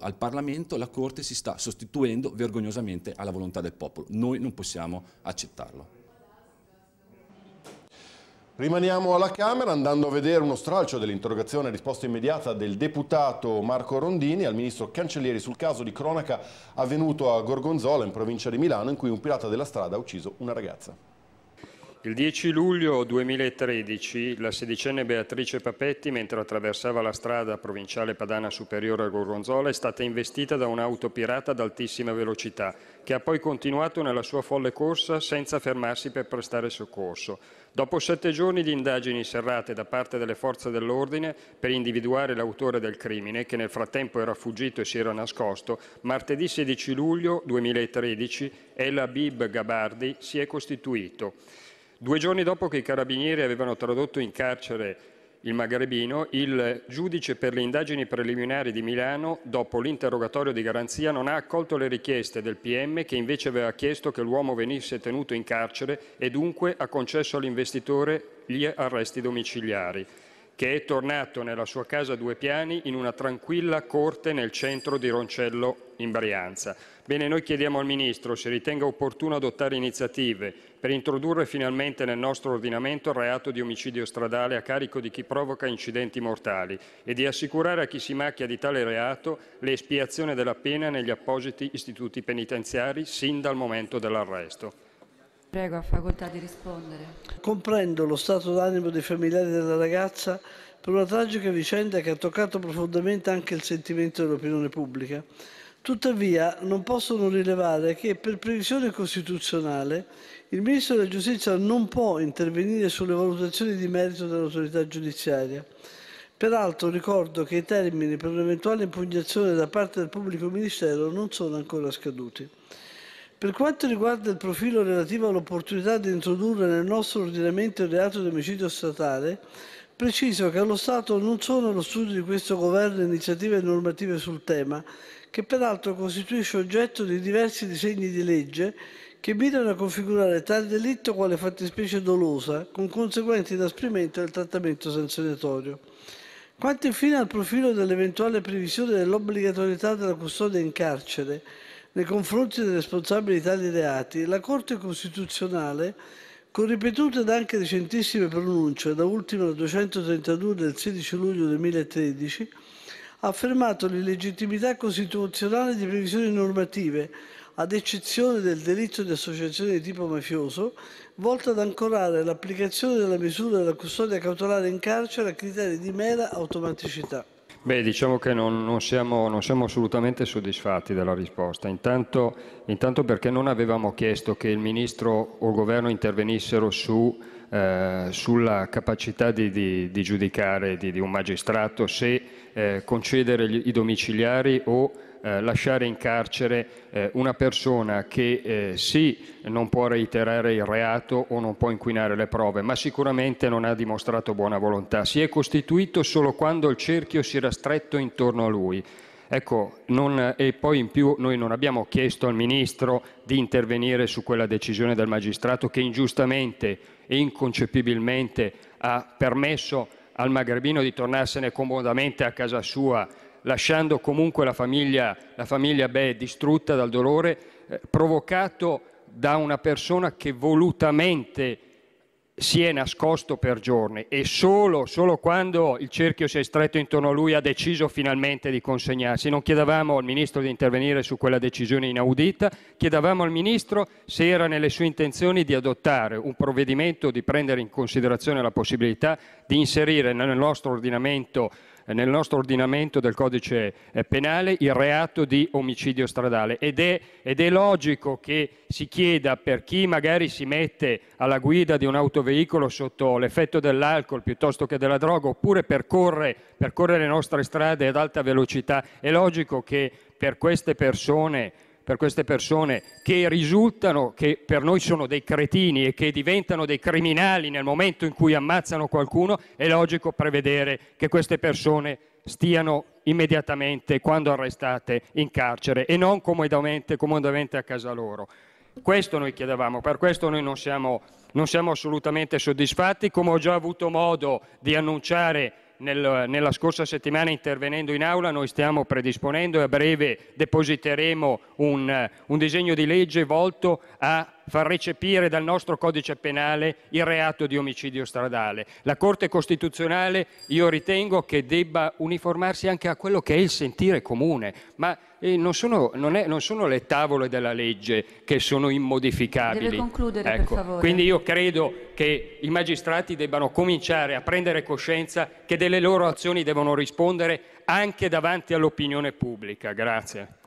al Parlamento, la Corte si sta sostituendo vergognosamente alla volontà del popolo. Noi non possiamo accettarlo. Rimaniamo alla Camera andando a vedere uno stralcio dell'interrogazione e risposta immediata del deputato Marco Rondini al ministro Cancellieri sul caso di cronaca avvenuto a Gorgonzola in provincia di Milano in cui un pirata della strada ha ucciso una ragazza. Il 10 luglio 2013 la sedicenne Beatrice Papetti, mentre attraversava la strada provinciale padana superiore a Gorgonzola, è stata investita da un'auto pirata ad altissima velocità, che ha poi continuato nella sua folle corsa senza fermarsi per prestare soccorso. Dopo sette giorni di indagini serrate da parte delle forze dell'ordine per individuare l'autore del crimine, che nel frattempo era fuggito e si era nascosto, martedì 16 luglio 2013 El Habib Gabardi si è costituito. Due giorni dopo che i carabinieri avevano tradotto in carcere il magrebino, il giudice per le indagini preliminari di Milano, dopo l'interrogatorio di garanzia, non ha accolto le richieste del PM che invece aveva chiesto che l'uomo venisse tenuto in carcere e dunque ha concesso all'investitore gli arresti domiciliari che è tornato nella sua casa a due piani in una tranquilla corte nel centro di Roncello in Brianza. Bene, noi chiediamo al Ministro se ritenga opportuno adottare iniziative per introdurre finalmente nel nostro ordinamento il reato di omicidio stradale a carico di chi provoca incidenti mortali e di assicurare a chi si macchia di tale reato l'espiazione della pena negli appositi istituti penitenziari sin dal momento dell'arresto. Prego, ha facoltà di rispondere. Comprendo lo stato d'animo dei familiari della ragazza per una tragica vicenda che ha toccato profondamente anche il sentimento dell'opinione pubblica. Tuttavia non posso non rilevare che per previsione costituzionale il Ministro della Giustizia non può intervenire sulle valutazioni di merito dell'autorità giudiziaria. Peraltro ricordo che i termini per un'eventuale impugnazione da parte del pubblico ministero non sono ancora scaduti. Per quanto riguarda il profilo relativo all'opportunità di introdurre nel nostro ordinamento il reato di omicidio statale, preciso che allo stato non sono allo studio di questo Governo iniziative normative sul tema, che peraltro costituisce oggetto di diversi disegni di legge che mirano a configurare tale delitto quale fattispecie dolosa, con conseguente inasprimento del trattamento sanzionatorio. Quanto infine al profilo dell'eventuale previsione dell'obbligatorietà della custodia in carcere, nei confronti dei responsabili di tali reati, la Corte Costituzionale, con ripetute ed anche recentissime pronunce, da ultima la 232 del 16 luglio 2013, ha affermato l'illegittimità costituzionale di previsioni normative, ad eccezione del delitto di associazione di tipo mafioso, volta ad ancorare l'applicazione della misura della custodia cautelare in carcere a criteri di mera automaticità. Beh, diciamo che non, non, siamo, non siamo, assolutamente soddisfatti della risposta, intanto, intanto perché non avevamo chiesto che il Ministro o il Governo intervenissero su eh, sulla capacità di, di, di giudicare di, di, un magistrato se eh, concedere gli, i domiciliari o eh, lasciare in carcere eh, una persona che eh, sì non può reiterare il reato o non può inquinare le prove, ma sicuramente non ha dimostrato buona volontà. Si è costituito solo quando il cerchio si era stretto intorno a lui. Ecco, non, e poi in più noi non abbiamo chiesto al Ministro di intervenire su quella decisione del magistrato che ingiustamente inconcepibilmente ha permesso al magrebino di tornarsene comodamente a casa sua, lasciando comunque la famiglia, la famiglia Beh distrutta dal dolore eh, provocato da una persona che volutamente si è nascosto per giorni e solo, solo, quando il cerchio si è stretto intorno a lui ha deciso finalmente di consegnarsi. Non chiedevamo al Ministro di intervenire su quella decisione inaudita, chiedevamo al Ministro se era nelle sue intenzioni di adottare un provvedimento, di prendere in considerazione la possibilità di inserire nel nostro ordinamento eh, nel nostro ordinamento del codice eh, penale il reato di omicidio stradale ed è, ed è logico che si chieda per chi magari si mette alla guida di un autoveicolo sotto l'effetto dell'alcol piuttosto che della droga oppure percorre, percorre le nostre strade ad alta velocità, è logico che per queste persone per queste persone che risultano, che per noi sono dei cretini e che diventano dei criminali nel momento in cui ammazzano qualcuno, è logico prevedere che queste persone stiano immediatamente, quando arrestate, in carcere e non comodamente, comodamente a casa loro. Questo noi chiedevamo, per questo noi non siamo, non siamo assolutamente soddisfatti, come ho già avuto modo di annunciare nel, nella scorsa settimana intervenendo in aula, noi stiamo predisponendo e a breve depositeremo un, un disegno di legge volto a far recepire dal nostro codice penale il reato di omicidio stradale. La Corte Costituzionale io ritengo che debba uniformarsi anche a quello che è il sentire comune, ma eh, non, sono, non, è, non, sono, le tavole della legge che sono immodificabili. Deve concludere, ecco. per favore. Quindi io credo che i magistrati debbano cominciare a prendere coscienza che delle loro azioni devono rispondere anche davanti all'opinione pubblica. Grazie.